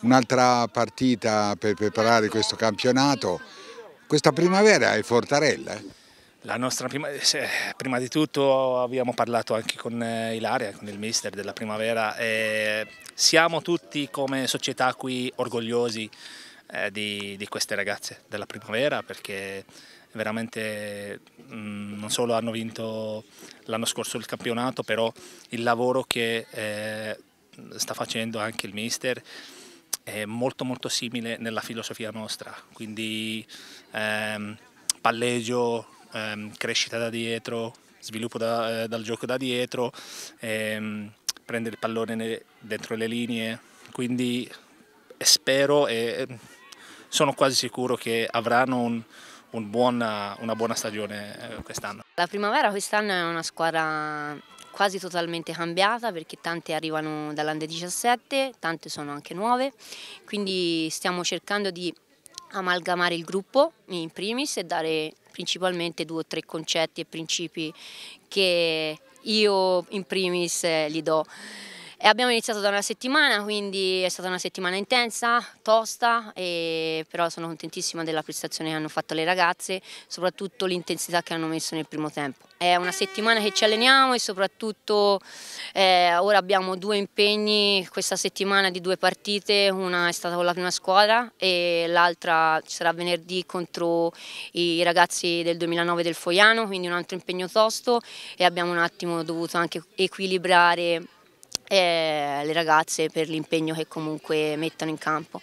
Un'altra partita per preparare questo campionato, questa primavera è Fortarella. Eh? La nostra prima, prima di tutto abbiamo parlato anche con eh, Ilaria, con il mister della primavera. siamo tutti come società qui orgogliosi eh, di, di, queste ragazze della primavera perché veramente mm, non solo hanno vinto l'anno scorso il campionato, però il lavoro che sta facendo anche il mister è molto molto simile nella filosofia nostra, quindi ehm, palleggio, ehm, crescita da dietro, sviluppo da, eh, dal gioco da dietro, ehm, prendere il pallone ne, dentro le linee, quindi spero e ehm, sono quasi sicuro che avranno un, un buona, una buona stagione eh, quest'anno. La primavera quest'anno è una squadra quasi totalmente cambiata perché tante arrivano dall'Ande 17, tante sono anche nuove, quindi stiamo cercando di amalgamare il gruppo in primis e dare principalmente due o tre concetti e principi che io in primis eh, gli do. E abbiamo iniziato da una settimana, quindi è stata una settimana intensa, tosta, però sono contentissima della prestazione che hanno fatto le ragazze, soprattutto l'intensità che hanno messo nel primo tempo. È una settimana che ci alleniamo e soprattutto eh, ora abbiamo due impegni questa settimana di due partite, una è stata con la prima squadra e l'altra sarà venerdì contro i ragazzi del 2009 del Foiano, quindi un altro impegno tosto e abbiamo un attimo dovuto anche equilibrare e eh, le ragazze per l'impegno che comunque mettono in campo.